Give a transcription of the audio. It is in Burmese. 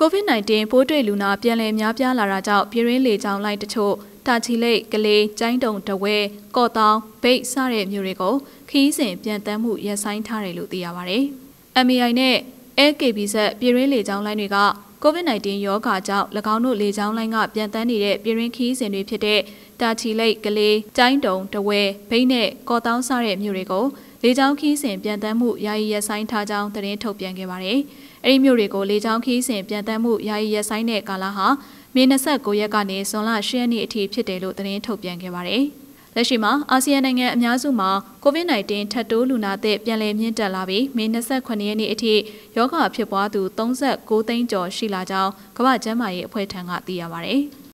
COVID-19 ပိုးတွေ့လူနာပြန်လည်များပြားလာတာကြောင့်ပြည်ရင်းလေကြောင်းလိုင်းတချို့တာချီလိတ်ကလေးကျိုင်းတုံတဝဲကော့တောင်းဘိတ်စတဲ့မြို့တွေကိုခီးစဉ်ပြန်တမ်းမှုရပ်ဆိုင်းထားတယ်လို့သိရပါဗျ။ MAI နဲ့ AKBZ ပြည်ရင်းလေကြောင်းလိုင်းတွေက COVID-19 ရောဂါကြောင့်၎င်းတို့လေကြောင်းလိုင်းကပြန်တန်းနေတဲ့ပြည်ရင်းခီးစဉ်တွေဖြစ်တဲ့တာချီလိတ်၊ကလေး၊တိုင်းတုံ၊တဝဲ၊ဘိတ်နဲ့ကော်တောင်းစတဲ့မြို့တွေကိုလေကြောင်းခီးစဉ်ပြန်တန်းမှုယာယီရပ်ဆိုင်းထားကြောင်းသတင်းထုတ်ပြန်ခဲ့ပါတယ်။အဲဒီမြို့တွေကိုလေကြောင်းခီးစဉ်ပြန်တန်းမှုယာယီရပ်ဆိုင်းတဲ့ကာလဟာမေ29ရက်ကနေဇွန်လ10ရက်နေ့အထိဖြစ်တယ်လို့သတင်းထုတ်ပြန်ခဲ့ပါတယ်။လက်ရှိမှာအာဆီယံနိုင်ငံအများစုမှာ COVID-19 ထပ်တိုးလူနာသစ်ပြန်လည်မြင့်တက်လာပြီးမေ28ရက်နေ့အထိရောဂါဖြစ်ပွားသူ39သိန်းကျော်ရှိလာကြောင်းကမ္ဘာ့ကျန်းမာရေးအဖွဲ့ထံကသိရပါဗျ။